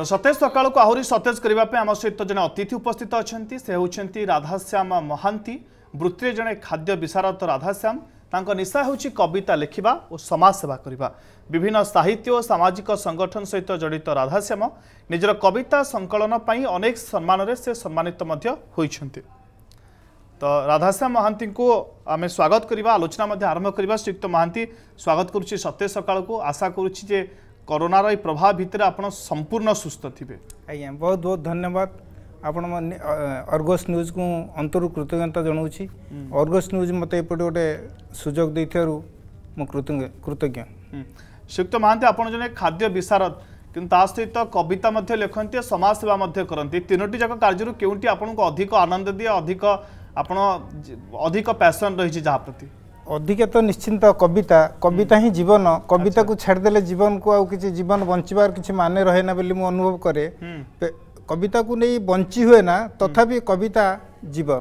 ସତେଜ ସକାଳକୁ ଆହୁରି ସତେଜ କରିବା ପାଇଁ ଆମ ସହିତ ଜଣେ ଅତିଥି ଉପସ୍ଥିତ ଅଛନ୍ତି ସେ ହେଉଛନ୍ତି ରାଧାଶ୍ୟାମ ମହାନ୍ତି ବୃତ୍ତିରେ ଜଣେ ଖାଦ୍ୟ ବିଶାରଦ ରାଧାଶ୍ୟାମ ତାଙ୍କ ନିଶା ହେଉଛି କବିତା ଲେଖିବା ଓ ସମାଜସେବା କରିବା ବିଭିନ୍ନ ସାହିତ୍ୟ ଓ ସାମାଜିକ ସଂଗଠନ ସହିତ ଜଡ଼ିତ ରାଧାଶ୍ୟାମ ନିଜର କବିତା ସଂକଳନ ପାଇଁ ଅନେକ ସମ୍ମାନରେ ସେ ସମ୍ମାନିତ ମଧ୍ୟ ହୋଇଛନ୍ତି ତ ରାଧାଶ୍ୟାମ ମହାନ୍ତିଙ୍କୁ ଆମେ ସ୍ୱାଗତ କରିବା ଆଲୋଚନା ମଧ୍ୟ ଆରମ୍ଭ କରିବା ଶ୍ରୀଯୁକ୍ତ ମହାନ୍ତି ସ୍ୱାଗତ କରୁଛି ସତେଜ ସକାଳକୁ ଆଶା କରୁଛି ଯେ କରୋନାର ଏଇ ପ୍ରଭାବ ଭିତରେ ଆପଣ ସମ୍ପୂର୍ଣ୍ଣ ସୁସ୍ଥ ଥିବେ ଆଜ୍ଞା ବହୁତ ବହୁତ ଧନ୍ୟବାଦ ଆପଣ ଅର୍ଗସ୍ ନ୍ୟୁଜ୍କୁ ଅନ୍ତରୁ କୃତଜ୍ଞତା ଜଣାଉଛି ଅର୍ଗସ୍ ନ୍ୟୁଜ୍ ମୋତେ ଏପଟେ ଗୋଟେ ସୁଯୋଗ ଦେଇଥିବାରୁ ମୁଁ କୃତଜ୍ଞ କୃତଜ୍ଞ ଶ୍ରୀଯୁକ୍ତ ମହାନ୍ତି ଆପଣ ଜଣେ ଖାଦ୍ୟ ବିଶାରଦ କିନ୍ତୁ ତା ସହିତ କବିତା ମଧ୍ୟ ଲେଖନ୍ତି ସମାଜସେବା ମଧ୍ୟ କରନ୍ତି ତିନୋଟି ଯାକ କାର୍ଯ୍ୟରୁ କେଉଁଠି ଆପଣଙ୍କୁ ଅଧିକ ଆନନ୍ଦ ଦିଏ ଅଧିକ ଆପଣ ଅଧିକ ପ୍ୟାସନ୍ ରହିଛି ଯାହା ପ୍ରତି ଅଧିକା ତ ନିଶ୍ଚିନ୍ତ କବିତା କବିତା ହିଁ ଜୀବନ କବିତାକୁ ଛାଡ଼ିଦେଲେ ଜୀବନକୁ ଆଉ କିଛି ଜୀବନ ବଞ୍ଚିବାର କିଛି ମାନେ ରହେ ନା ବୋଲି ମୁଁ ଅନୁଭବ କରେ କବିତାକୁ ନେଇ ବଞ୍ଚି ହୁଏ ନା ତଥାପି କବିତା ଜୀବନ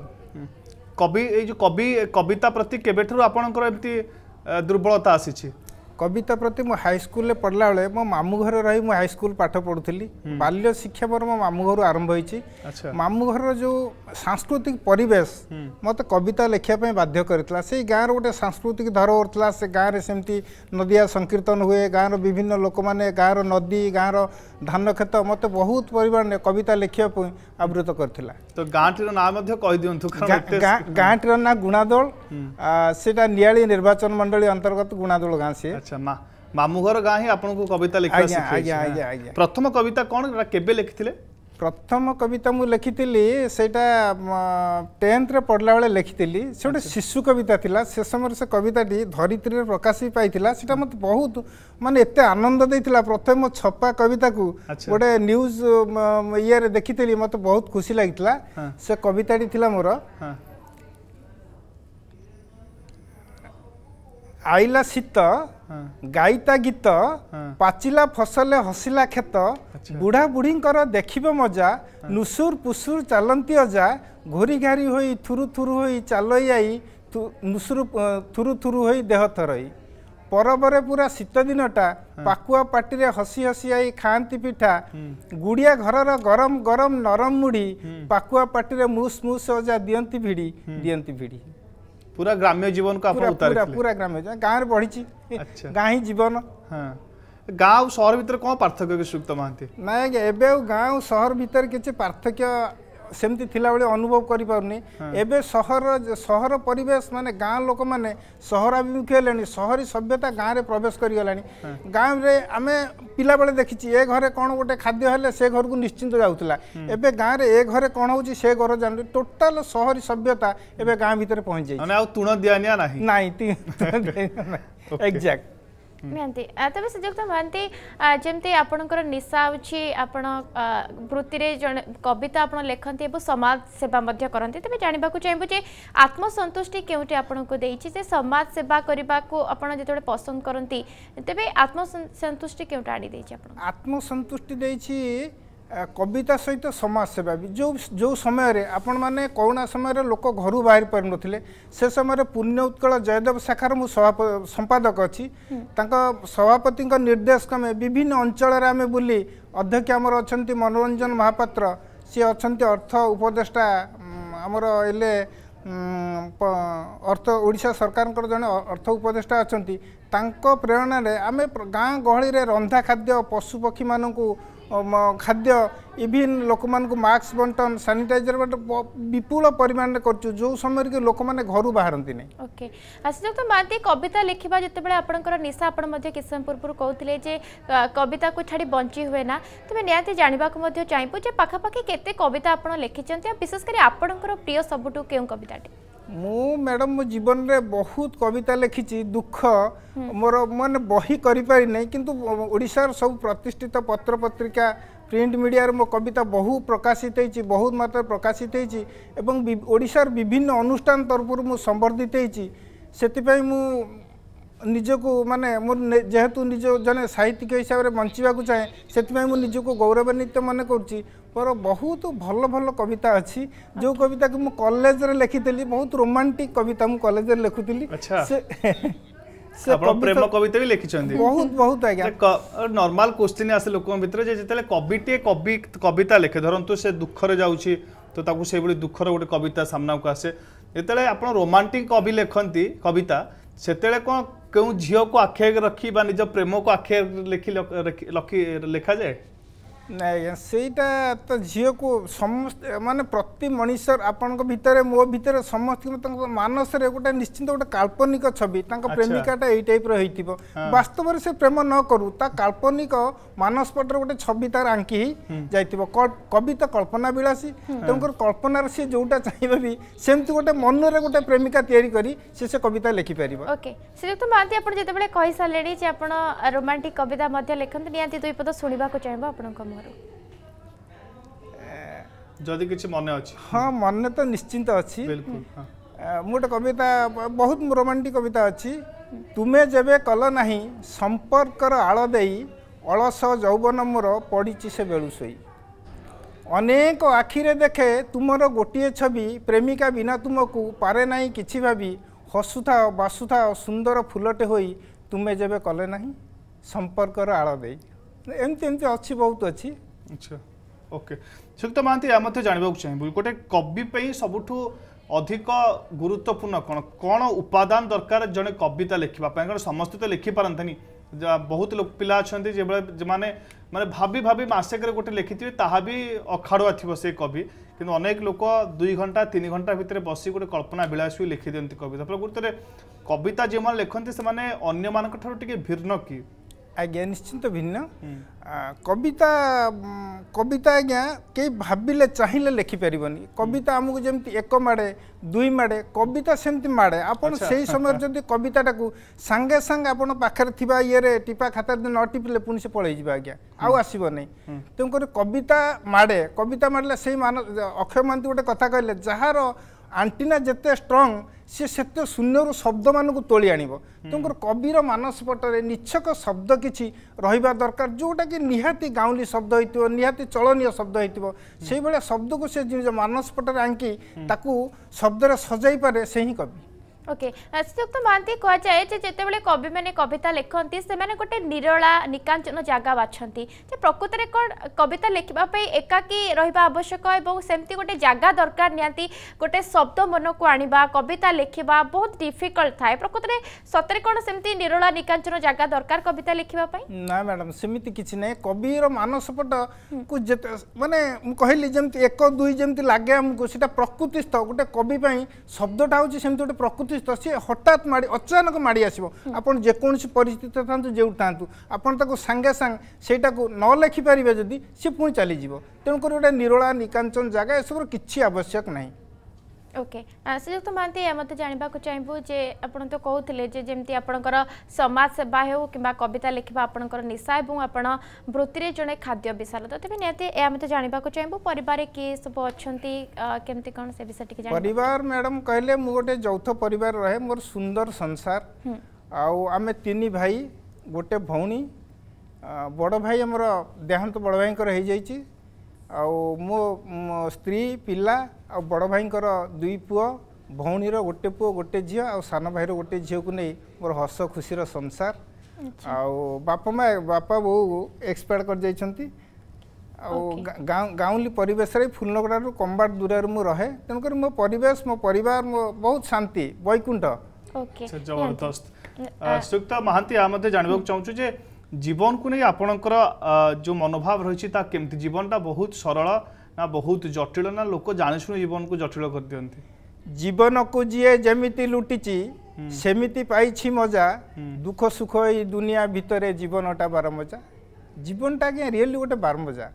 କବି ଏଇ ଯେଉଁ କବି କବିତା ପ୍ରତି କେବେଠାରୁ ଆପଣଙ୍କର ଏମିତି ଦୁର୍ବଳତା ଆସିଛି कविता प्रति म हस्कुल पढ्ला बेला म मामु घर रहि म हस्कुल पाठ बाल्य पढु बाँघ आरम्भ मामु घर जो सांस्कृतिक परिवेश मते कविता लेख्दापि बाध्य गाँ र गए सांस्कृतिक धर उठुला गाँ र नदिया संकीर्तन हुए गाँ र विभिन्न लोके गाँ र नदी गाँ र धान मते बहुत परिमाण कविता लेखेको आवृत गरिदिनु गाँटी सेटा नियाली निर्वाचन मण्डली अन्तर्गत गुणादोल गाँसे আচ্ছা মা মামুঘর গাঁ ହିଁ ଆପଣଙ୍କୁ କବିତା ଲେଖିବା ଶିଖେଇଛି ଆଜ୍ଞା ଆଜ୍ଞା ପ୍ରଥମ କବିତା କ'ଣ ଏଇଟା କେବେ ଲେଖିଥିଲେ ପ୍ରଥମ କବିତା ମୁଁ ଲେଖିଥିଲି ସେଇଟା ଟେନ୍ଥରେ ପଢ଼ିଲା ବେଳେ ଲେଖିଥିଲି ସେ ଗୋଟେ ଶିଶୁ କବିତା ଥିଲା ସେ ସମୟରେ ସେ କବିତାଟି ଧରିତ୍ରୀରେ ପ୍ରକାଶ ପାଇଥିଲା ସେଇଟା ମୋତେ ବହୁତ ମାନେ ଏତେ ଆନନ୍ଦ ଦେଇଥିଲା ପ୍ରଥମେ ମୋ ଛପା କବିତାକୁ ଗୋଟେ ନ୍ୟୁଜ୍ ଇଏରେ ଦେଖିଥିଲି ମୋତେ ବହୁତ ଖୁସି ଲାଗିଥିଲା ସେ କବିତାଟି ଥିଲା ମୋର ଆଇଲା ଶୀତ ଗାଇତା ଗୀତ ପାଚିଲା ଫସଲେ ହସିଲା କ୍ଷେତ ବୁଢ଼ା ବୁଢ଼ୀଙ୍କର ଦେଖିବ ମଜା ନୁସୁର ପୁସୁର ଚାଲନ୍ତି ଅଜା ଘୋରି ଘାରି ହୋଇ ଥୁରୁ ଥୁରୁ ହୋଇ ଚାଲଇ ଆଇ ନୁସୁର ଥୁରୁ ଥୁରୁ ହୋଇ ଦେହ ଥରଇ ପରବରେ ପୁରା ଶୀତ ଦିନଟା ପାକୁଆ ପାଟିରେ ହସି ହସି ଆଇ ଖାଆନ୍ତି ପିଠା ଗୁଡ଼ିଆ ଘରର ଗରମ ଗରମ ନରମ ମୁଢ଼ି ପାକୁଆ ପାଟିରେ ମୁସ୍ ମୁସ୍ ଅଜା ଦିଅନ୍ତି ଭିଡ଼ି ଦିଅନ୍ତି ଭିଡ଼ି पूरा ग्राम्य जीवन को पूरा ग्राम्य गाँव बढ़ी अच्छा। गाँ ही जीवन हाँ गांव सहर भर कौन पार्थक्य सुप्त महांती ना आज्ञा एवं गाँव और सहर भितर किसी पार्थक्य ସେମିତି ଥିଲାବେଳେ ଅନୁଭବ କରିପାରୁନି ଏବେ ସହର ସହର ପରିବେଶ ମାନେ ଗାଁ ଲୋକମାନେ ସହରାଭିମୁଖୀ ହେଲେଣି ସହରୀ ସଭ୍ୟତା ଗାଁରେ ପ୍ରବେଶ କରିଗଲାଣି ଗାଁରେ ଆମେ ପିଲାବେଳେ ଦେଖିଛି ଏ ଘରେ କ'ଣ ଗୋଟେ ଖାଦ୍ୟ ହେଲେ ସେ ଘରକୁ ନିଶ୍ଚିନ୍ତ ଯାଉଥିଲା ଏବେ ଗାଁରେ ଏ ଘରେ କ'ଣ ହେଉଛି ସେ ଘର ଜାଣୁନି ଟୋଟାଲ ସହରୀ ସଭ୍ୟତା ଏବେ ଗାଁ ଭିତରେ ପହଞ୍ଚିଯାଇଛି ଆଉ ତୁଣ ଦିଆନିଆ ନାହିଁ ନାହିଁ ଏକ୍ଜାକ୍ଟ ନିହାନ୍ତି ତେବେ ସୁଯୁକ୍ତ ମହାନ୍ତି ଯେମିତି ଆପଣଙ୍କର ନିଶା ହେଉଛି ଆପଣ ବୃତ୍ତିରେ ଜଣେ କବିତା ଆପଣ ଲେଖନ୍ତି ଏବଂ ସମାଜ ସେବା ମଧ୍ୟ କରନ୍ତି ତେବେ ଜାଣିବାକୁ ଚାହିଁବୁ ଯେ ଆତ୍ମସନ୍ତୁଷ୍ଟି କେଉଁଠି ଆପଣଙ୍କୁ ଦେଇଛି ଯେ ସମାଜ ସେବା କରିବାକୁ ଆପଣ ଯେତେବେଳେ ପସନ୍ଦ କରନ୍ତି ତେବେ ଆତ୍ମସନ୍ତୁଷ୍ଟି କେଉଁଠି ଆଣିଦେଇଛି ଆପଣ ଆତ୍ମସନ୍ତୁଷ୍ଟି ଦେଇଛି କବିତା ସହିତ ସମାଜସେବା ବି ଯେଉଁ ଯେଉଁ ସମୟରେ ଆପଣମାନେ କରୋନା ସମୟରେ ଲୋକ ଘରୁ ବାହାରି ପାରୁନଥିଲେ ସେ ସମୟରେ ପୁଣ୍ୟ ଉତ୍କଳ ଜୟଦେବ ଶାଖାର ମୁଁ ସମ୍ପାଦକ ଅଛି ତାଙ୍କ ସଭାପତିଙ୍କ ନିର୍ଦ୍ଦେଶ କ୍ରମେ ବିଭିନ୍ନ ଅଞ୍ଚଳରେ ଆମେ ବୁଲି ଅଧ୍ୟକ୍ଷ ଆମର ଅଛନ୍ତି ମନୋରଞ୍ଜନ ମହାପାତ୍ର ସିଏ ଅଛନ୍ତି ଅର୍ଥ ଉପଦେଷ୍ଟା ଆମର ହେଲେ ଅର୍ଥ ଓଡ଼ିଶା ସରକାରଙ୍କର ଜଣେ ଅର୍ଥ ଉପଦେଷ୍ଟା ଅଛନ୍ତି ତାଙ୍କ ପ୍ରେରଣାରେ ଆମେ ଗାଁ ଗହଳିରେ ରନ୍ଧା ଖାଦ୍ୟ ପଶୁପକ୍ଷୀମାନଙ୍କୁ ଖାଦ୍ୟ ଇଭିନ୍ ଲୋକମାନଙ୍କୁ ମାସ୍କ ବଣ୍ଟନ ସାନିଟାଇଜର ବଣ୍ଟନ ବିପୁଳ ପରିମାଣରେ କରୁଛୁ ଯେଉଁ ସମୟରେ କି ଲୋକମାନେ ଘରୁ ବାହାରନ୍ତି ନାହିଁ ଓକେ ଆଶୁତୋଷ ମହାନ୍ତି କବିତା ଲେଖିବା ଯେତେବେଳେ ଆପଣଙ୍କର ନିଶା ଆପଣ ମଧ୍ୟ କିଛି ସମୟ ପୂର୍ବରୁ କହୁଥିଲେ ଯେ କବିତାକୁ ଛାଡ଼ି ବଞ୍ଚି ହୁଏ ନା ତେବେ ନିହାତି ଜାଣିବାକୁ ମଧ୍ୟ ଚାହିଁବୁ ଯେ ପାଖାପାଖି କେତେ କବିତା ଆପଣ ଲେଖିଛନ୍ତି ଆଉ ବିଶେଷ କରି ଆପଣଙ୍କର ପ୍ରିୟ ସବୁଠୁ କେଉଁ କବିତାଟି ମୁଁ ମ୍ୟାଡ଼ାମ୍ ମୋ ଜୀବନରେ ବହୁତ କବିତା ଲେଖିଛି ଦୁଃଖ ମୋର ମାନେ ବହି କରିପାରିନାହିଁ କିନ୍ତୁ ଓଡ଼ିଶାର ସବୁ ପ୍ରତିଷ୍ଠିତ ପତ୍ରପତ୍ରିକା ପ୍ରିଣ୍ଟ ମିଡ଼ିଆରେ ମୋ କବିତା ବହୁ ପ୍ରକାଶିତ ହେଇଛି ବହୁତ ମାତ୍ରାରେ ପ୍ରକାଶିତ ହେଇଛି ଏବଂ ଓଡ଼ିଶାର ବିଭିନ୍ନ ଅନୁଷ୍ଠାନ ତରଫରୁ ମୁଁ ସମ୍ବର୍ଦ୍ଧିତ ହେଇଛି ସେଥିପାଇଁ ମୁଁ ନିଜକୁ ମାନେ ମୁଁ ଯେହେତୁ ନିଜ ଜଣେ ସାହିତ୍ୟିକ ହିସାବରେ ବଞ୍ଚିବାକୁ ଚାହେଁ ସେଥିପାଇଁ ମୁଁ ନିଜକୁ ଗୌରବାନ୍ୱିତ ମନେ କରୁଛି ମୋର ବହୁତ ଭଲ ଭଲ କବିତା ଅଛି ଯେଉଁ କବିତାକୁ ମୁଁ କଲେଜରେ ଲେଖିଥିଲି ବହୁତ ରୋମାଣ୍ଟିକ କବିତା ମୁଁ କଲେଜରେ ଲେଖୁଥିଲି ସେ ପ୍ରେମ କବିତା ବି ଲେଖିଛନ୍ତି ବହୁତ ବହୁତ ଆଜ୍ଞା ନର୍ମାଲ କୋଶ୍ଚିନ୍ ଆସେ ଲୋକଙ୍କ ଭିତରେ ଯେ ଯେତେବେଳେ କବିଟିଏ କବି କବିତା ଲେଖେ ଧରନ୍ତୁ ସେ ଦୁଃଖରେ ଯାଉଛି ତ ତାକୁ ସେଇଭଳି ଦୁଃଖର ଗୋଟେ କବିତା ସାମ୍ନାକୁ ଆସେ ଯେତେବେଳେ ଆପଣ ରୋମାଣ୍ଟିକ କବି ଲେଖନ୍ତି କବିତା ସେତେବେଳେ କ'ଣ କେଉଁ ଝିଅକୁ ଆଖି ରଖି ବା ନିଜ ପ୍ରେମକୁ ଆଖି ଲେଖି ଲେଖାଯାଏ नैटा त झिउको समस आपित मो भन्नु मनसर गए निश्चिन्त गए कानक छ प्रेमिकप्र है थियो वास्तवमा से प्रेम करू ता काल्पनिक मानस पटर छवि तार आंकी आँकि कवि कविता कल्पना विलासी तर कल्पना सि जोटा चाहिँ गए मन गए प्रेमिका तयारी गरिदेबे रोमाटिक कविता नि दुई पद शुवा चाहिँ ତୁମର ଯଦି କିଛି ମନେ ଅଛି ହଁ ମନେ ତ ନିଶ୍ଚିନ୍ତ ଅଛି ମୁଁ ଗୋଟେ କବିତା ବହୁତ ରୋମାଣ୍ଟିକ କବିତା ଅଛି ତୁମେ ଯେବେ କଲ ନାହିଁ ସମ୍ପର୍କର ଆଳ ଦେଇ ଅଳସ ଯୌବନ ମୋର ପଡ଼ିଛି ସେ ବେଳୁ ଶୋଇ ଅନେକ ଆଖିରେ ଦେଖେ ତୁମର ଗୋଟିଏ ଛବି ପ୍ରେମିକା ବିନା ତୁମକୁ ପାରେ ନାହିଁ କିଛି ଭାବି ହସୁଥାଅ ବାସୁଥାଅ ସୁନ୍ଦର ଫୁଲଟେ ହୋଇ ତୁମେ ଯେବେ କଲେ ନାହିଁ ସମ୍ପର୍କର ଆଳ ଦେଇ ଏମିତି ଏମିତି ଅଛି ବହୁତ ଅଛି ଆଚ୍ଛା ଓକେ ସୁକ୍ତ ମହାନ୍ତି ଏହା ମଧ୍ୟ ଜାଣିବାକୁ ଚାହିଁବୁ ଗୋଟେ କବି ପାଇଁ ସବୁଠୁ ଅଧିକ ଗୁରୁତ୍ୱପୂର୍ଣ୍ଣ କ'ଣ କ'ଣ ଉପାଦାନ ଦରକାର ଜଣେ କବିତା ଲେଖିବା ପାଇଁ କାରଣ ସମସ୍ତେ ତ ଲେଖିପାରନ୍ତିନି ବହୁତ ଲୋକ ପିଲା ଅଛନ୍ତି ଯେଭଳି ଯେମାନେ ମାନେ ଭାବି ଭାବି ମାସେକରେ ଗୋଟେ ଲେଖିଥିବେ ତାହା ବି ଅଖାଡ଼ୁଆ ଥିବ ସେ କବି କିନ୍ତୁ ଅନେକ ଲୋକ ଦୁଇ ଘଣ୍ଟା ତିନି ଘଣ୍ଟା ଭିତରେ ବସି ଗୋଟେ କଳ୍ପନା ବିଳାସ ବି ଲେଖିଦିଅନ୍ତି କବିତା ପ୍ରକୃତରେ କବିତା ଯେଉଁମାନେ ଲେଖନ୍ତି ସେମାନେ ଅନ୍ୟମାନଙ୍କଠାରୁ ଟିକେ ଭିନ୍ନ କି আজ্ঞা নিশ্চিন্ত ভিন্ন কবিতা কবিতা আজ্ঞা কেউ ভাবিলে চাহিলে লেখিপারিবনি কবিতা আমাকে যেমন এক মাড়ে দুই মাড়ে কবিতা সেমতি মাড়ে আপনার সেই সময় যদি কবিতাটা সাঙ্গে সাঙ্গে আপনার পাখে থাকা ইয়ে টিপা খাতার যদি ন টিপিলে পুঁ সে পলাই যা আজ্ঞা আসব না তেমকরি কবিতা মাড়ে কবিতা মাড়লে সেই মান অক্ষয় মহান্তি গোটে কথা কহিলেন যার আন্টিনা যেতে স্ট্রং ସିଏ ସେତେ ଶୂନ୍ୟରୁ ଶବ୍ଦମାନଙ୍କୁ ତୋଳି ଆଣିବ ତେଣୁକରି କବିର ମାନସପଟରେ ନିଚ୍ଛକ ଶବ୍ଦ କିଛି ରହିବା ଦରକାର ଯେଉଁଟାକି ନିହାତି ଗାଉଁଲି ଶବ୍ଦ ହୋଇଥିବ ନିହାତି ଚଳନୀୟ ଶବ୍ଦ ହୋଇଥିବ ସେଇଭଳିଆ ଶବ୍ଦକୁ ସେ ନିଜ ମାନସପଟରେ ଆଙ୍କି ତାକୁ ଶବ୍ଦରେ ସଜାଇ ପାରେ ସେ ହିଁ କବି ওকে শ্রীযুক্ত ମହାନ୍ତି କୁହାଯାଏ ଯେ ଯେତେବେଳେ କବିମାନେ କବିତା ଲେଖନ୍ତି ସେମାନେ ଗୋଟେ ନିରଳା ନିକାଞ୍ଚନ ଜାଗା ବାଛନ୍ତି ଯେ ପ୍ରକୃତରେ କ'ଣ କବିତା ଲେଖିବା ପାଇଁ ଏକାକି ରହିବା ଆବଶ୍ୟକ ଏବଂ ସେମିତି ଗୋଟେ ଜାଗା ଦରକାର ନିହାତି ଗୋଟେ ଶବ୍ଦ ମନକୁ ଆଣିବା କବିତା ଲେଖିବା ବହୁତ ଡିଫିକଲ୍ଟ ଥାଏ ପ୍ରକୃତରେ ସତରେ କ'ଣ ସେମିତି ନିରଳା ନିକାଞ୍ଚନ ଜାଗା ଦରକାର କବିତା ଲେଖିବା ପାଇଁ ନା ମ୍ୟାଡ଼ାମ୍ ସେମିତି କିଛି ନାହିଁ କବିର ମାନସପଟକୁ ଯେତେ ମାନେ ମୁଁ କହିଲି ଯେମିତି ଏକ ଦୁଇ ଯେମିତି ଲାଗେ ଆମକୁ ସେଇଟା ପ୍ରକୃତିସ୍ଥ ଗୋଟେ କବି ପାଇଁ ଶବ୍ଦଟା ହେଉଛି ସେମିତି ଗୋଟେ ପ୍ରକୃତି ᱥᱛᱚᱥᱮ ហតត 마ড়ি اچانک 마ড়ি আসিব আপন जे कोनसी परिस्थिति तांतु जेउ तांतु আপন তাকো সাংগা সাং সেইটা কো ন লেখি ಪರಿবে যদি সে পুন ਚালিজিব তেন কোটা নিরোলা নিকান্তন জাগায় সব কিছু আবশ্যক নাই ओके श्रीजुक्त महांती आम जानवाक चाहबू जे आपण तो कहते जमी आपणकर समाज सेवा हो कि कविता लिखा आपणकर निशा और आप वृत्ति जड़े खाद्य विशाल तेज निहती ए जानवाक चाहिए पर किए सब अच्छा केमती कौन से विषय पर मैडम कहले मु गोटे यौथ पर रहे मोर सुंदर संसार आम तीन भाई गोटे भौणी बड़ भाई आमर देहांत बड़ भाई हो जाइए मो स्त्री पिला ଆଉ ବଡ଼ ଭାଇଙ୍କର ଦୁଇ ପୁଅ ଭଉଣୀର ଗୋଟେ ପୁଅ ଗୋଟେ ଝିଅ ଆଉ ସାନ ଭାଇର ଗୋଟେ ଝିଅକୁ ନେଇ ମୋର ହସ ଖୁସିର ସଂସାର ଆଉ ବାପା ମା ବାପା ବୋଉ ଏକ୍ସପାୟାର୍ଡ଼ କରିଯାଇଛନ୍ତି ଆଉ ଗାଉଁଲି ପରିବେଶରେ ଫୁଲନଗଡ଼ାରୁ କମ୍ବାଟ ଦୂରରେ ମୁଁ ରହେ ତେଣୁକରି ମୋ ପରିବେଶ ମୋ ପରିବାର ମୋ ବହୁତ ଶାନ୍ତି ବୈକୁଣ୍ଠ ଜବରଦସ୍ତ ଶ୍ରୀଯୁକ୍ତ ମହାନ୍ତି ଏହା ମଧ୍ୟ ଜାଣିବାକୁ ଚାହୁଁଛୁ ଯେ ଜୀବନକୁ ନେଇ ଆପଣଙ୍କର ଯେଉଁ ମନୋଭାବ ରହିଛି ତାହା କେମିତି ଜୀବନଟା ବହୁତ ସରଳ ନା ବହୁତ ଜଟିଳ ନା ଲୋକ ଜାଣିଶୁଣି ଜୀବନକୁ ଜଟିଳ କରିଦିଅନ୍ତି ଜୀବନକୁ ଯିଏ ଯେମିତି ଲୁଟିଛି ସେମିତି ପାଇଛି ମଜା ଦୁଃଖ ସୁଖ ଏଇ ଦୁନିଆ ଭିତରେ ଜୀବନଟା ବାରମଜା ଜୀବନଟା ଆଜ୍ଞା ରିଏଲି ଗୋଟେ ବାରମଜା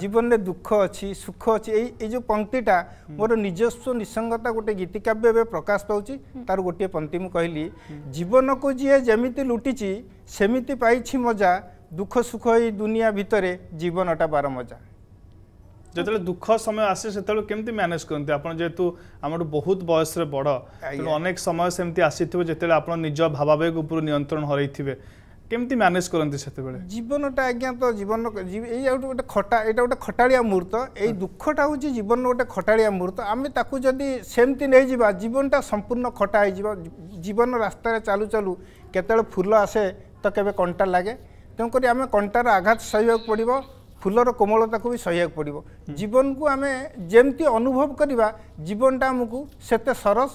ଜୀବନରେ ଦୁଃଖ ଅଛି ସୁଖ ଅଛି ଏଇ ଏଇ ଯେଉଁ ପଙ୍କ୍ତିଟା ମୋର ନିଜସ୍ୱ ନିସଙ୍ଗତା ଗୋଟେ ଗୀତିକାବ୍ୟ ଏବେ ପ୍ରକାଶ ପାଉଛି ତାର ଗୋଟିଏ ପଙ୍କ୍ତି ମୁଁ କହିଲି ଜୀବନକୁ ଯିଏ ଯେମିତି ଲୁଟିଛି ସେମିତି ପାଇଛି ମଜା ଦୁଃଖ ସୁଖ ଏଇ ଦୁନିଆ ଭିତରେ ଜୀବନଟା ବାରମଜା যেতবে দুঃখ সময় আসে সেতবে কেমতি ম্যানেজ করতে আপনার যেহেতু আমার বহুত বয়সরে বড় তেমন অনেক সময় সেমতি আসিথিব যেতবে আপনার নিজ ভাবাবেগ উপর নিয়ন্ত্রণ হরাইথিবে কেমতি ম্যানেজ করতে সেতবে জীবনটা আজ্ঞা তো জীবন এই গোটে খটা এটা গোটে খটাড়িয়া মুহূর্ত এই দুঃখটা হচ্ছে জীবন গোটে খটাড়িয়া মুহূর্ত আমি তাকে যদি সেমতি নিয়ে যা জীবনটা সম্পূর্ণ খটা হয়ে জীবন রাস্তায় চালু চালু কেতবে ফুল আসে তো কেবে কন্টা লাগে তেমক আমি কন্টার আঘাত সহিবাকে পড়ব ফুলর কোমলতা বি সহিয়া পড়ব জীবন কু আমি যেমতি অনুভব করা জীবনটা আমি সেতে সরস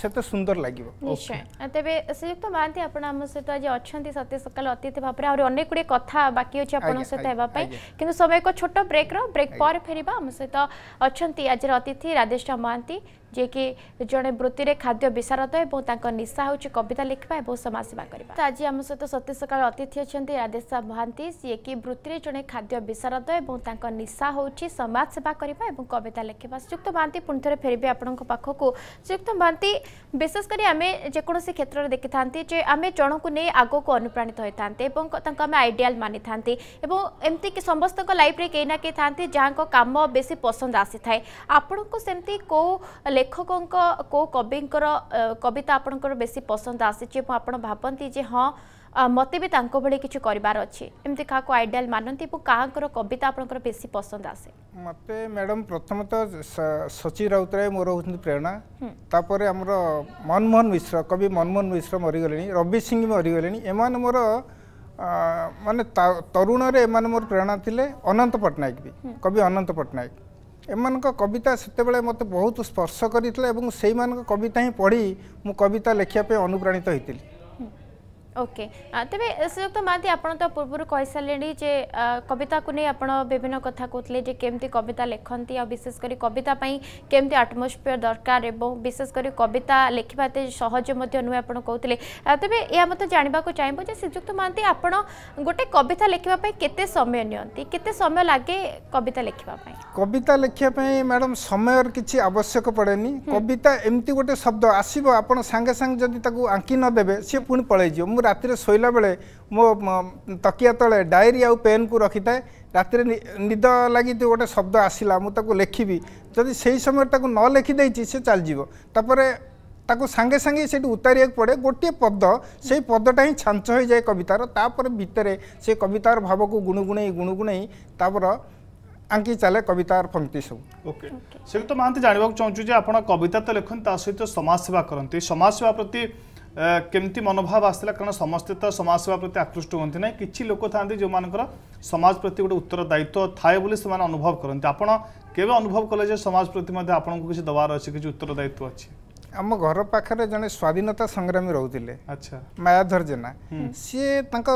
সেতে সুন্দর লাগবে তবে শ্রীযুক্ত মহান্তি আপনার আমার সহ আজ অনেক সত্য সকাল অতিথি ভাবে আহ অনেক গুড়ি কথা বাকি আছে আপনার সহ হওয়া কিন্তু সময় এক ছোট ব্রেক র ব্রেক পরে ফেরবা আমার সহ অনেক আজর অতিথি রাধেশ্যাম মহান্তি जेकि जड़े वृत्ति में खाद्य विशारद निशा हूँ कविता लिखा और समाजसेवा करने तो आज आम सहित सत्य सकाल अतिथि अच्छा राधेशा महांति सी कि वृत्ति में जड़े खाद्य विशारद निशा हूँ समाज सेवा करने कविता लिखा श्रीयुक्त महांती पुणि थे फेरबे आपको श्रीयुक्त महांती विशेषकर आम जो क्षेत्र में देखी था आम जन को नहीं आग को अनुप्राणित होता आम आइडियाल मानि था एमती कि समस्त लाइफ में कई ना कहीं था जहाँ कम बेस पसंद आसी थाएं आपण को सेमती कौ ଲେଖକଙ୍କ କେଉଁ କବିଙ୍କର କବିତା ଆପଣଙ୍କର ବେଶୀ ପସନ୍ଦ ଆସିଛି ଏବଂ ଆପଣ ଭାବନ୍ତି ଯେ ହଁ ମୋତେ ବି ତାଙ୍କ ଭଳି କିଛି କରିବାର ଅଛି ଏମିତି କାହାକୁ ଆଇଡ଼ିଆଲ୍ ମାନନ୍ତି ଏବଂ କାହାଙ୍କର କବିତା ଆପଣଙ୍କର ବେଶୀ ପସନ୍ଦ ଆସେ ମୋତେ ମ୍ୟାଡ଼ାମ୍ ପ୍ରଥମତଃ ସଚି ରାଉତରାୟ ମୋର ହେଉଛନ୍ତି ପ୍ରେରଣା ତାପରେ ଆମର ମନମୋହନ ମିଶ୍ର କବି ମନମୋହନ ମିଶ୍ର ମରିଗଲେଣି ରବି ସିଂ ମରିଗଲେଣି ଏମାନେ ମୋର ମାନେ ତରୁଣରେ ଏମାନେ ମୋର ପ୍ରେରଣା ଥିଲେ ଅନନ୍ତ ପଟ୍ଟନାୟକ ବି କବି ଅନନ୍ତ ପଟ୍ଟନାୟକ ଏମାନଙ୍କ କବିତା ସେତେବେଳେ ମୋତେ ବହୁତ ସ୍ପର୍ଶ କରିଥିଲା ଏବଂ ସେଇମାନଙ୍କ କବିତା ହିଁ ପଢ଼ି ମୁଁ କବିତା ଲେଖିବା ପାଇଁ ଅନୁପ୍ରାଣିତ ହୋଇଥିଲି ওকে তবে শ্রীযুক্ত মাহাতি আপনার তো পূর্বর কইসারে যে কবিতা নিয়ে আপনার বিভিন্ন কথা কৌলে যে কেমতি কবিতা লেখতে বিশেষ করে কবিতা কেমতি আটমোসফিয়ার দরকার এবং বিশেষ করে কবিতা লেখা এত সহজ নুহে আপনার কৌলে তবে এ মতো জাঁয়া চাইব যে শ্রীযুক্ত মাহাতি আপনার গোটে কবিতা লেখা কেতে সময় নিয়ন্তি কেতে সময় লাগে কবিতা লেখা কবিতা লেখা ম্যাডাম সময়ের কিছু আবশ্যক পড়েনি কবিতা এমতি গোটে শব্দ আসব আপনার সাংে সাংে যদি তাকে আঙ্কি নদেবে সে পুঁ পড়াই যাব ରାତିରେ ଶୋଇଲା ବେଳେ ମୋ ତକିଆ ତଳେ ଡାଏରୀ ଆଉ ପେନ୍କୁ ରଖିଥାଏ ରାତିରେ ନିଦ ଲାଗି ଗୋଟେ ଶବ୍ଦ ଆସିଲା ମୁଁ ତାକୁ ଲେଖିବି ଯଦି ସେହି ସମୟରେ ତାକୁ ନ ଲେଖିଦେଇଛି ସେ ଚାଲିଯିବ ତାପରେ ତାକୁ ସାଙ୍ଗେ ସାଙ୍ଗେ ସେଇଠି ଉତାରିବାକୁ ପଡ଼େ ଗୋଟିଏ ପଦ ସେଇ ପଦଟା ହିଁ ଛାଞ୍ଚ ହୋଇଯାଏ କବିତାର ତାପରେ ଭିତରେ ସେ କବିତାର ଭାବକୁ ଗୁଣୁଗୁଣେଇ ଗୁଣୁଗୁଣେଇ ତାପର আঙ্কি চালে কবিতার পঙ্ক্তি সব ওকে সেগুলো মহান্তি জাঁয়া চাহুছু যে আপনার কবিতা তো লেখেন তা সহ সমাজ সেবা করতে সমাজ সেবা প্রত্যেক କେମିତି ମନୋଭାବ ଆସିଲା କାରଣ ସମସ୍ତେ ତ ସମାଜସେବା ପ୍ରତି ଆକୃଷ୍ଟ ହୁଅନ୍ତି ନାହିଁ କିଛି ଲୋକ ଥାନ୍ତି ଯେଉଁମାନଙ୍କର ସମାଜ ପ୍ରତି ଗୋଟେ ଉତ୍ତରଦାୟିତ୍ୱ ଥାଏ ବୋଲି ସେମାନେ ଅନୁଭବ କରନ୍ତି ଆପଣ କେବେ ଅନୁଭବ କଲେ ଯେ ସମାଜ ପ୍ରତି ମଧ୍ୟ ଆପଣଙ୍କୁ କିଛି ଦେବାର ଅଛି କିଛି ଉତ୍ତରଦାୟିତ୍ୱ ଅଛି ଆମ ଘର ପାଖରେ ଜଣେ ସ୍ୱାଧୀନତା ସଂଗ୍ରାମୀ ରହୁଥିଲେ ଆଚ୍ଛା ମାୟାଧର ଜେନା ସିଏ ତାଙ୍କ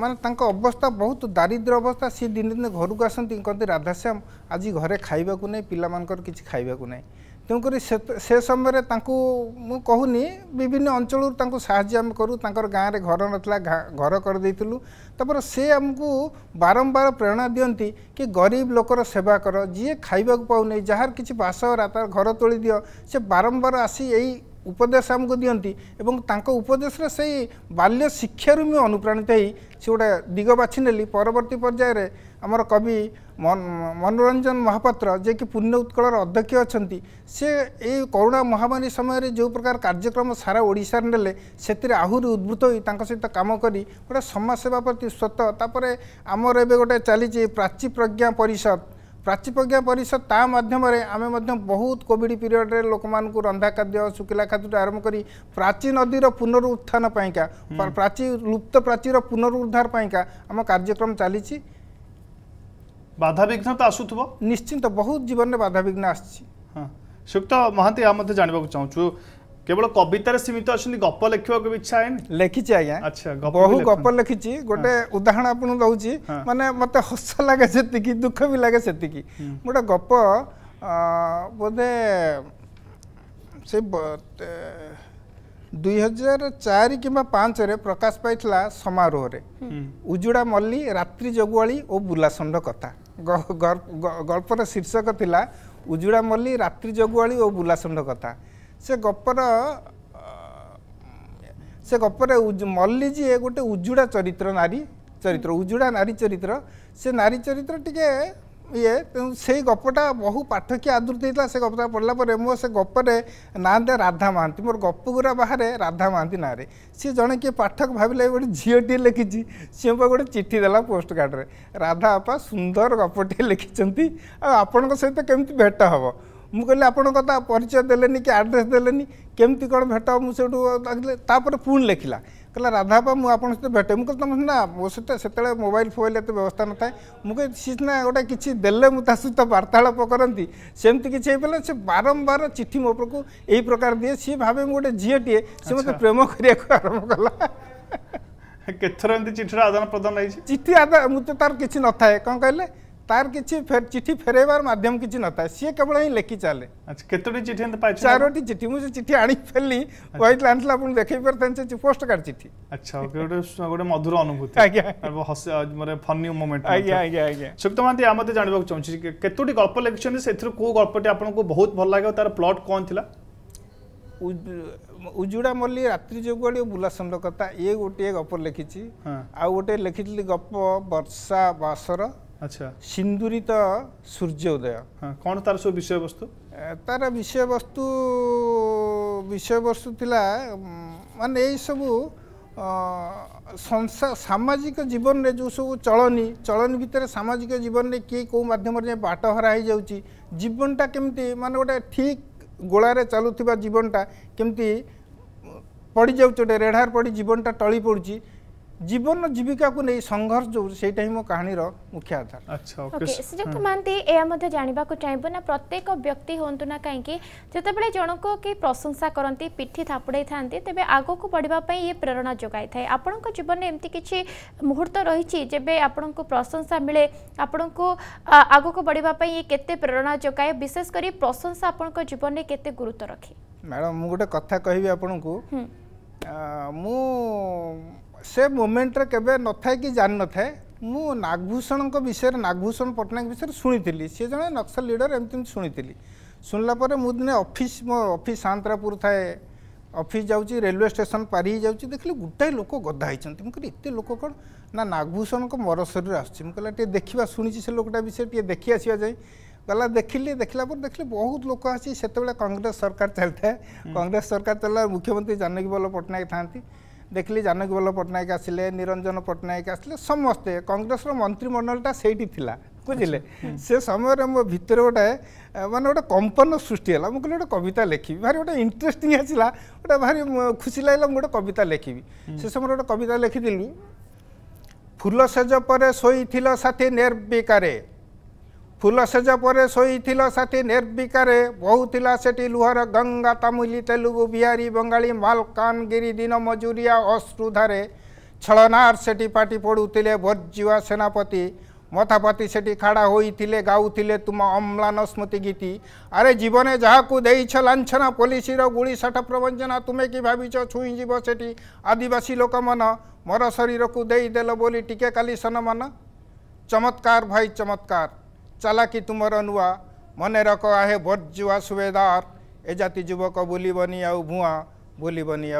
ମାନେ ତାଙ୍କ ଅବସ୍ଥା ବହୁତ ଦାରିଦ୍ର ଅବସ୍ଥା ସିଏ ଦିନେ ଦିନେ ଘରକୁ ଆସନ୍ତି କହନ୍ତି ରାଧାଶ୍ୟାମ ଆଜି ଘରେ ଖାଇବାକୁ ନାହିଁ ପିଲାମାନଙ୍କର କିଛି ଖାଇବାକୁ ନାହିଁ ତେଣୁକରି ସେ ସମୟରେ ତାଙ୍କୁ ମୁଁ କହୁନି ବିଭିନ୍ନ ଅଞ୍ଚଳରୁ ତାଙ୍କୁ ସାହାଯ୍ୟ ଆମେ କରୁ ତାଙ୍କର ଗାଁରେ ଘର ନଥିଲା ଘର କରିଦେଇଥିଲୁ ତାପରେ ସେ ଆମକୁ ବାରମ୍ବାର ପ୍ରେରଣା ଦିଅନ୍ତି କି ଗରିବ ଲୋକର ସେବା କର ଯିଏ ଖାଇବାକୁ ପାଉନି ଯାହାର କିଛି ବାସ ରାତା ଘର ତୋଳି ଦିଅ ସେ ବାରମ୍ବାର ଆସି ଏଇ ଉପଦେଶ ଆମକୁ ଦିଅନ୍ତି ଏବଂ ତାଙ୍କ ଉପଦେଶରେ ସେଇ ବାଲ୍ୟ ଶିକ୍ଷାରୁ ମୁଁ ଅନୁପ୍ରାଣିତ ହେଇ ସେ ଗୋଟେ ଦିଗ ବାଛି ନେଲି ପରବର୍ତ୍ତୀ ପର୍ଯ୍ୟାୟରେ ଆମର କବି ମନୋରଞ୍ଜନ ମହାପାତ୍ର ଯିଏକି ପୂର୍ଣ୍ଣ ଉତ୍କଳର ଅଧ୍ୟକ୍ଷ ଅଛନ୍ତି ସେ ଏଇ କରୋନା ମହାମାରୀ ସମୟରେ ଯେଉଁ ପ୍ରକାର କାର୍ଯ୍ୟକ୍ରମ ସାରା ଓଡ଼ିଶାରେ ନେଲେ ସେଥିରେ ଆହୁରି ଉଦ୍ଭୁତ ହୋଇ ତାଙ୍କ ସହିତ କାମ କରି ଗୋଟେ ସମାଜସେବା ପ୍ରତି ସ୍ୱତଃ ତାପରେ ଆମର ଏବେ ଗୋଟେ ଚାଲିଛି ପ୍ରାଚୀ ପ୍ରଜ୍ଞା ପରିଷଦ ପ୍ରାଚୀପ୍ରଜ୍ଞା ପରିଷଦ ତା ମାଧ୍ୟମରେ ଆମେ ମଧ୍ୟ ବହୁତ କୋଭିଡ଼ ପିରିୟଡ଼ରେ ଲୋକମାନଙ୍କୁ ରନ୍ଧା ଖାଦ୍ୟ ଶୁଖିଲା ଖାଦ୍ୟଠୁ ଆରମ୍ଭ କରି ପ୍ରାଚୀ ନଦୀର ପୁନରୁତ୍ଥାନ ପାଇଁକା ପ୍ରାଚୀ ଲୁପ୍ତ ପ୍ରାଚୀର ପୁନରୁଦ୍ଧାର ପାଇଁକା ଆମ କାର୍ଯ୍ୟକ୍ରମ ଚାଲିଛି ବାଧାବିଘ୍ନ ତ ଆସୁଥିବ ନିଶ୍ଚିନ୍ତ ବହୁତ ଜୀବନରେ ବାଧାବିଘ୍ନ ଆସିଛି ହଁ ସୁକ୍ତ ମହାନ୍ତି ଏହା ମଧ୍ୟ ଜାଣିବାକୁ ଚାହୁଁଛୁ কেবল কবিতার সীমিত অনেক গপ লেখবাকে ইচ্ছা হয়নি লেখিছি আজ্ঞা আচ্ছা বহু গপ লেখিছি গোটে উদাহরণ আপনার দৌছি মানে মতো হস লাগে সেতিকি দুঃখ বি লাগে সেতিকি গোটে গপ ବୋଧେ ସେ ଦୁଇ ହଜାର ଚାରି କିମ୍ବା ପାଞ୍ଚରେ ପ୍ରକାଶ ପାଇଥିଲା ସମାରୋହରେ ଉଜୁଡ଼ା ମଲ୍ଲି ରାତ୍ରି ଜଗୁଆଳି ଓ ବୁଲାଷଣ୍ଡ କଥା ଗଳ୍ପର ଶୀର୍ଷକ ଥିଲା ଉଜୁଡ଼ା ମଲ୍ଲି ରାତ୍ରି ଜଗୁଆଳି ଓ ବୁଲାଷଣ୍ଡ କଥା ସେ ଗପର ସେ ଗପରେ ମଲ୍ଲି ଯିଏ ଗୋଟେ ଉଜୁଡ଼ା ଚରିତ୍ର ନାରୀ ଚରିତ୍ର ଉଜୁଡ଼ା ନାରୀ ଚରିତ୍ର ସେ ନାରୀ ଚରିତ୍ର ଟିକେ ଇଏ ତେଣୁ ସେଇ ଗପଟା ବହୁ ପାଠକୀୟ ଆଦୃତ ହେଇଥିଲା ସେ ଗପଟା ପଢ଼ିଲା ପରେ ମୋ ସେ ଗପରେ ନାଁଟା ରାଧା ମହାନ୍ତି ମୋର ଗପଗୁରା ବାହାରେ ରାଧା ମହାନ୍ତି ନାଁରେ ସିଏ ଜଣେ କିଏ ପାଠକ ଭାବିଲେ ଗୋଟେ ଝିଅଟିଏ ଲେଖିଛି ସିଏ ବା ଗୋଟେ ଚିଠି ଦେଲା ପୋଷ୍ଟ କାର୍ଡ଼ରେ ରାଧା ବାପା ସୁନ୍ଦର ଗପଟିଏ ଲେଖିଛନ୍ତି ଆଉ ଆପଣଙ୍କ ସହିତ କେମିତି ଭେଟ ହେବ ମୁଁ କହିଲି ଆପଣଙ୍କ ତା ପରିଚୟ ଦେଲେନି କି ଆଡ୍ରେସ୍ ଦେଲେନି କେମିତି କ'ଣ ଭେଟ ମୁଁ ସେଇଠୁ ତାପରେ ପୁଣି ଲେଖିଲା କହିଲା ରାଧାପା ମୁଁ ଆପଣଙ୍କ ସହିତ ଭେଟେ ମୁଁ କହିଲି ତୁମ ସିନା ମୋ ସହିତ ସେତେବେଳେ ମୋବାଇଲ୍ ଫୋବାଇଲ୍ ଏତେ ବ୍ୟବସ୍ଥା ନଥାଏ ମୁଁ କହିଲି ସିଏ ସିନା ଗୋଟେ କିଛି ଦେଲେ ମୁଁ ତା ସହିତ ବାର୍ତ୍ତାଳାପ କରନ୍ତି ସେମିତି କିଛି ହେଇପାରିଲା ସେ ବାରମ୍ବାର ଚିଠି ମୋ ଉପରକୁ ଏହି ପ୍ରକାର ଦିଏ ସିଏ ଭାବେ ମୁଁ ଗୋଟେ ଝିଅଟିଏ ସେ ମୋତେ ପ୍ରେମ କରିବାକୁ ଆରମ୍ଭ କଲା କେତେଥର ଏମିତି ଚିଠିର ଆଦାନ ପ୍ରଦାନ ହେଇଛି ଚିଠି ଆଦାନ ମୁଁ ତ ତାର କିଛି ନଥାଏ କ'ଣ କହିଲେ তার কিছু চিঠি ফেরাইবার মাধ্যম কিছু নথায় সি কেবল হি লেখি চালে কতটি চিঠি চারোটি চিঠি মু চিঠি আনি ফেললি হোয়াইট লান্সলা আপনি দেখাই পারতেন সে পোস্ট কার্ড চিঠি আচ্ছা গোটে গোটে মধুর অনুভূতি আজ্ঞা হসি মানে ফনি মোমেন্ট আজ্ঞা আজ্ঞা আজ্ঞা সুক্ত মহান্তি আমি মতো জাঁয়া চাহুছি কতটি গল্প লিখিছেন সেথির কেউ গল্পটি আপনার বহুত ভাল লাগে তার প্লট কন লা ଉଜୁଡ଼ା ମଲ୍ଲି ରାତ୍ରି ଯୋଗୁଆଳି ବୁଲାସନ୍ଦ କଥା ଇଏ ଗୋଟିଏ ଗପ ଲେଖିଛି ଆଉ ଗୋଟେ ଲେଖିଥିଲି ଗପ ବର୍ଷା ବାସର আচ্ছা সিন্দুরিত সূর্যোদয় হ্যাঁ কোন তার সব বিষয়বস্তু তার বিষয়বস্তু বিষয়বস্তু লা মানে এই সব সামাজিক জীবনরে যে সব চলনি চলনি ভিতরে সামাজিক জীবনরে কি কেউ মাধ্যমে যে বাট হরা হয়ে যাচ্ছি জীবনটা কেমতি মানে গোটে ঠিক গোলারে চালু জীবনটা কেমতি পড়ি যাচ্ছে গোটে রেঢ়ার পড়ি জীবনটা টলি পড়ছে जीवन जीविका को नहीं संघर्ष जो ସେଇଟା ହିଁ ମୋ କାହାଣୀର ମୁଖ୍ୟ ଆଧାର ଆଚ୍ଛା ଓକେ ଶ୍ରୀଯୁକ୍ତ ମହାନ୍ତି ଏହା ମଧ୍ୟ ଜାଣିବାକୁ ଚାହିଁବୁ ନା ପ୍ରତ୍ୟେକ ବ୍ୟକ୍ତି ହୁଅନ୍ତୁ ନା କାହିଁକି ଯେତେବେଳେ ଜଣଙ୍କୁ କି ପ୍ରଶଂସା କରନ୍ତି ପିଠି ଥାପଡ଼ାଇଥାନ୍ତି ତେବେ ଆଗକୁ ବଢ଼ିବା ପାଇଁ ଇଏ ପ୍ରେରଣା ଯୋଗାଇଥାଏ ଆପଣଙ୍କ ଜୀବନରେ ଏମିତି କିଛି ମୁହୂର୍ତ୍ତ ରହିଛି ଯେବେ ଆପଣଙ୍କୁ ପ୍ରଶଂସା ମିଳେ ଆପଣଙ୍କୁ ଆଗକୁ ବଢ଼ିବା ପାଇଁ ଇଏ କେତେ ପ୍ରେରଣା ଯୋଗାଏ ବିଶେଷ କରି ପ୍ରଶଂସା ଆପଣଙ୍କ ଜୀବନରେ କେତେ ଗୁରୁତ୍ୱ ରଖେ ମ୍ୟାଡ଼ାମ୍ ମୁଁ ଗୋଟେ କଥା କହିବି ଆପଣଙ୍କୁ ମୁଁ ସେ ମୋମେଣ୍ଟରେ କେବେ ନଥାଏ କି ଜାଣିନଥାଏ ମୁଁ ନାଗଭୂଷଣଙ୍କ ବିଷୟରେ ନାଗଭୂଷଣ ପଟ୍ଟନାୟକ ବିଷୟରେ ଶୁଣିଥିଲି ସେ ଜଣେ ନକ୍ସଲ ଲିଡ଼ର ଏମିତି ଏମିତି ଶୁଣିଥିଲି ଶୁଣିଲା ପରେ ମୁଁ ଦିନେ ଅଫିସ୍ ମୋ ଅଫିସ୍ ସାଆନ୍ତରାପୁର ଥାଏ ଅଫିସ୍ ଯାଉଛି ରେଲୱେ ଷ୍ଟେସନ ପାରି ହେଇଯାଉଛି ଦେଖିଲି ଗୋଟାଏ ଲୋକ ଗଦା ହେଇଛନ୍ତି ମୁଁ କହିଲି ଏତେ ଲୋକ କ'ଣ ନା ନାଗଭୂଷଣଙ୍କ ମରଶରୀରେ ଆସୁଛି ମୁଁ କହିଲା ଟିକେ ଦେଖିବା ଶୁଣିଛି ସେ ଲୋକଟା ବିଷୟରେ ଟିକେ ଦେଖି ଆସିବା ଯାଇ ଗଲା ଦେଖିଲି ଦେଖିଲା ପରେ ଦେଖିଲି ବହୁତ ଲୋକ ଆସି ସେତେବେଳେ କଂଗ୍ରେସ ସରକାର ଚାଲିଥାଏ କଂଗ୍ରେସ ସରକାର ଚାଲିଲା ମୁଖ୍ୟମନ୍ତ୍ରୀ ଜାନକୀ ବଲ୍ଲଭ ପଟ୍ଟନାୟକ ଥାନ୍ତି देख् जानकी बल्ल पट्टनायक आसि निरञ्जन पट्टनायक आसे सेठी थिला बुझिले से समय रे म माने ओटा कम्पन सृष्टि मि गए कविताखि भारी गए इन्ट्रेस्ट कविता लेखि लागसम्म फुल कविताु परे सोई थिला साथी नेर् बेकारे ফুলসেজ পরে শোইছিল সাথী নির্বিকারে বহুলা সেটি লুহর গঙ্গা তামুলি তেলুগু বিহারী বঙ্গালী মালকানগিরি দিন মজুরিয়া অশ্রুধারে ছলনার সেটি পাটি পড়ুলে বর্জুয়া সেনাপতি মথাপতি সেটি খাড়া হয়েছিল গাউলে তুম অম্লান স্মৃতি গীতি আরে জীবনে যাহাকু দেইছ লাঞ্ছনা পলিসির গুড়ি ষাঠ প্রবঞ্চনা তুমি কি ভাবিছ ছুঁই যাব সেটি আদিবাসী লোক মন মর শরীরকু দেইদেল বলি টিকে কালি সনমন চমৎকার ভাই চমৎকার चलाकि तुमर नुआ मन रख आहे बर्जुआ सुबेदार ए जाति युवक बुलवनी आउ भुआ बुलवनी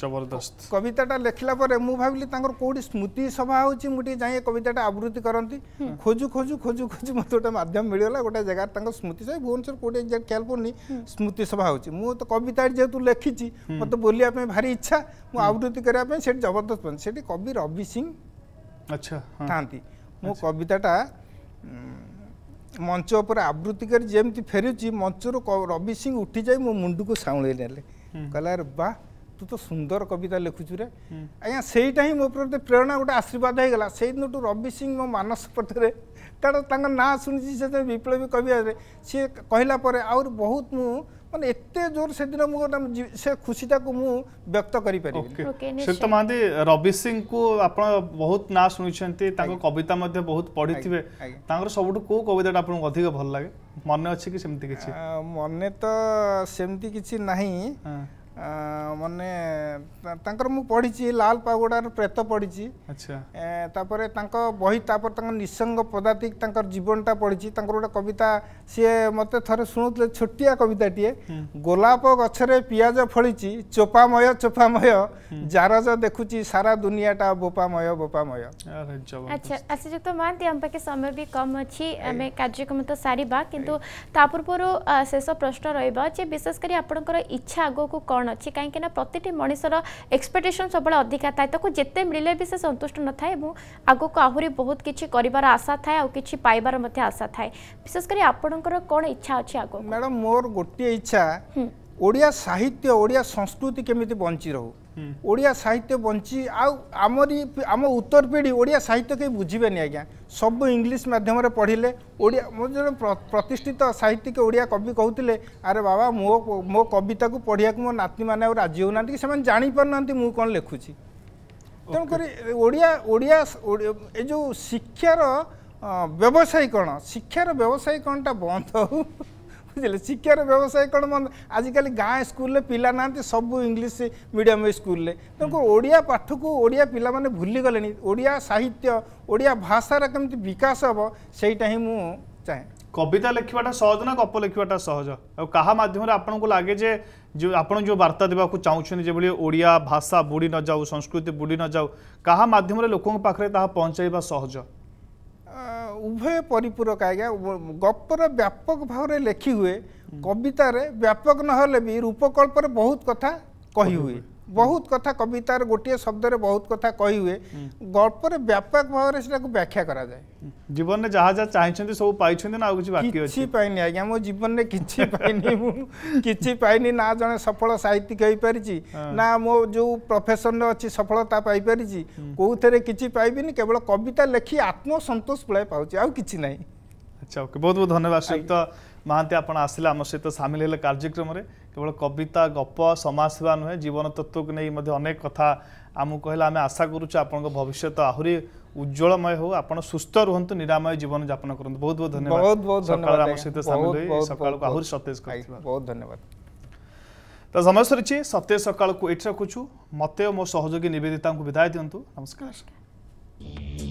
जबरदस्त कविताटा लिखला परे मु भाबली स्मृति सभा होची जाए कविता कविताटा आवृत्ति करंती खोजु खोजु खोजु खोजु मतोटा मिल गाला गोटे जगह तांकर स्मृति से भुवनसर कोडी एग्जैक्ट ख्याल पड़नी स्मृति सभा हो तो कविता जेतु लिखी मते बोलिया पे भारी इच्छा मुझे आवृत्ति करने जबरदस्त पन कवि रवि सिंह अच्छा था थांती मु ମଞ୍ଚ ଉପରେ ଆବୃତ୍ତି କରି ଯେମିତି ଫେରୁଛି ମଞ୍ଚରୁ ରବି ସିଂ ଉଠିଯାଇ ମୋ ମୁଣ୍ଡକୁ ସାଉଁଳେଇ ନେଲେ କହିଲା ବା ତୁ ତ ସୁନ୍ଦର କବିତା ଲେଖୁଛୁ ରେ ଆଜ୍ଞା ସେଇଟା ହିଁ ମୋ ପ୍ରତି ପ୍ରେରଣା ଗୋଟେ ଆଶୀର୍ବାଦ ହେଇଗଲା ସେଇଦିନଠୁ ରବି ସିଂ ମୋ ମାନସ ପଥରେ ତାର ତାଙ୍କ ନାଁ ଶୁଣିଛି ସେତେବେଳେ ବିପ୍ଳବୀ କବିଆରେ ସିଏ କହିଲା ପରେ ଆହୁରି ବହୁତ ମୁଁ ମାନେ ଏତେ ଜୋର ସେଦିନ ମୁଁ ଗୋଟେ ସେ ଖୁସିଟାକୁ ମୁଁ ବ୍ୟକ୍ତ କରିପାରିବି ଶ୍ରୀଯୁକ୍ତ ମହାନ୍ତି ରବି ସିଂଙ୍କୁ ଆପଣ ବହୁତ ନାଁ ଶୁଣିଛନ୍ତି ତାଙ୍କ କବିତା ମଧ୍ୟ ବହୁତ ପଢ଼ିଥିବେ ତାଙ୍କର ସବୁଠୁ କେଉଁ କବିତାଟା ଆପଣଙ୍କୁ ଅଧିକ ଭଲ ଲାଗେ ମନେ ଅଛି କି ସେମିତି କିଛି ମନେ ତ ସେମିତି କିଛି ନାହିଁ ମାନେ ତାଙ୍କର ମୁଁ ପଢ଼ିଛି ଲାଲ ପାଗୋଡ଼ାର ପ୍ରେତ ପଢ଼ିଛି ତାପରେ ତାଙ୍କ ବହି ତାପରେ ତାଙ୍କ ନିଃସଙ୍ଗ ପଦାତିକ ତାଙ୍କର ଜୀବନଟା ପଢ଼ିଛି ତାଙ୍କର ଗୋଟେ କବିତା ସିଏ ମୋତେ ଥରେ ଶୁଣୁଥିଲେ ଛୋଟିଆ କବିତାଟିଏ ଗୋଲାପ ଗଛରେ ପିଆଜ ଫଳିଛି ଚୋପାମୟ ଚୋପାମୟ ଜାରଜ ଦେଖୁଛି ସାରା ଦୁନିଆଟା ବୋପାମୟ ବୋପାମୟ ଆଚ୍ଛା ଆଶ୍ରୀଯୁକ୍ତ ମହାନ୍ତି ଆମ ପାଖେ ସମୟ ବି କମ୍ ଅଛି ଆମେ କାର୍ଯ୍ୟକ୍ରମ ତ ସାରିବା କିନ୍ତୁ ତା ପୂର୍ବରୁ ଶେଷ ପ୍ରଶ୍ନ ରହିବ ଯେ ବିଶେଷ କରି ଆପଣଙ୍କର ଇଚ୍ଛା ଆଗକୁ କ'ଣ ଅଛି କାହିଁକିନା ପ୍ରତିଟି ମଣିଷର ଏକ୍ସପେକ୍ଟେସନ୍ ସବୁବେଳେ ଅଧିକା ଥାଏ ତାକୁ ଯେତେ ମିଳିଲେ ବି ସେ ସନ୍ତୁଷ୍ଟ ନଥାଏ ଏବଂ ଆଗକୁ ଆହୁରି ବହୁତ କିଛି କରିବାର ଆଶା ଥାଏ ଆଉ କିଛି ପାଇବାର ମଧ୍ୟ ଆଶା ଥାଏ ବିଶେଷ କରି ଆପଣଙ୍କର କ'ଣ ଇଚ୍ଛା ଅଛି ଆଗ ମ୍ୟାଡ଼ାମ୍ ମୋର ଗୋଟିଏ ଇଚ୍ଛା ଓଡ଼ିଆ ସାହିତ୍ୟ ଓଡ଼ିଆ ସଂସ୍କୃତି କେମିତି ବଞ୍ଚି ରହୁ ଓଡ଼ିଆ ସାହିତ୍ୟ ବଞ୍ଚି ଆଉ ଆମରି ଆମ ଉତ୍ତର ପିଢ଼ି ଓଡ଼ିଆ ସାହିତ୍ୟ କେହି ବୁଝିବେନି ଆଜ୍ଞା ସବୁ ଇଂଲିଶ ମାଧ୍ୟମରେ ପଢ଼ିଲେ ଓଡ଼ିଆ ମୁଁ ଜଣେ ପ୍ରତିଷ୍ଠିତ ସାହିତ୍ୟିକ ଓଡ଼ିଆ କବି କହୁଥିଲେ ଆରେ ବାବା ମୋ ମୋ କବିତାକୁ ପଢ଼ିବାକୁ ମୋ ନାତିମାନେ ଆଉ ରାଜି ହେଉନାହାନ୍ତି କି ସେମାନେ ଜାଣିପାରୁନାହାନ୍ତି ମୁଁ କ'ଣ ଲେଖୁଛି ତେଣୁକରି ଓଡ଼ିଆ ଓଡ଼ିଆ ଏ ଯେଉଁ ଶିକ୍ଷାର ବ୍ୟବସାୟୀକରଣ ଶିକ୍ଷାର ବ୍ୟବସାୟୀକରଣଟା ବନ୍ଦ ହଉ बुझे शिक्षार व्यवसाय कौन मन आजिकल गाँ स्कूल पिला ना सब इंग्लीश मीडियम स्कूल तेनालीरिया पाठ को ओडिया भूली गले ओडिया साहित्य ओडिया भाषार कमी विकास हम से ही मुझे कविता लिखा सहज ना गप लिखाटा सहज आम आपको लगे जो आप जो बार्ता देवा चाहूँ जो ओडिया भाषा बुड़ी न जाऊ संस्कृति बुड़ी न जाऊ काम लोक लोकों सहज ଉଭୟ ପରିପୂରକ ଆଜ୍ଞା ଗପର ବ୍ୟାପକ ଭାବରେ ଲେଖି ହୁଏ କବିତାରେ ବ୍ୟାପକ ନହେଲେ ବି ରୂପକଳ୍ପରେ ବହୁତ କଥା କହି ହୁଏ ବହୁତ କଥା କବିତାର ଗୋଟିଏ ଶବ୍ଦରେ ବହୁତ କଥା କହିହୁଏ ଗଳ୍ପରେ ବ୍ୟାପକ ଭାବରେ ସେଟାକୁ ବ୍ୟାଖ୍ୟା କରାଯାଏ ଜୀବନରେ ଯାହା ଯାହା ଚାହିଁଛନ୍ତି ସବୁ ପାଇଛନ୍ତି ନା ଆଉ କିଛି ବାକି ଅଛି ପାଇନି ଆଜ୍ଞା ମୋ ଜୀବନରେ କିଛି ପାଇନି ମୁଁ କିଛି ପାଇନି ନା ଜଣେ ସଫଳ ସାହିତ୍ୟିକ ହେଇପାରିଛି ନା ମୋ ଯେଉଁ ପ୍ରଫେସନରେ ଅଛି ସଫଳତା ପାଇପାରିଛି କେଉଁଥିରେ କିଛି ପାଇବିନି କେବଳ କବିତା ଲେଖି ଆତ୍ମସନ୍ତୋଷ ପ୍ରାୟ ପାଉଛି ଆଉ କିଛି ନାହିଁ ଆଚ୍ଛା ଓକେ ବହୁତ ବହୁତ ଧନ୍ୟବାଦ ସୁକ୍ତ ମହାନ୍ତି ଆପଣ ଆସିଲେ ଆମ ସହିତ ସାମିଲ ହେଲେ କାର୍ଯ୍ୟକ୍ରମରେ केवल कविता गप समाज सेवा नुहे जीवन तत्व को नहीं अनेक कथा आम कहला आम आशा करुच आपष्य आहरी उज्ज्वलमय हो आप सुस्थ रुहतु निरामय जीवन जापन कर बहुत बहुत धन्यवाद तो समय सर सत्य सकाल को ये रखुचु मत मो सहयोगी नवेदिता विदाय दिंतु नमस्कार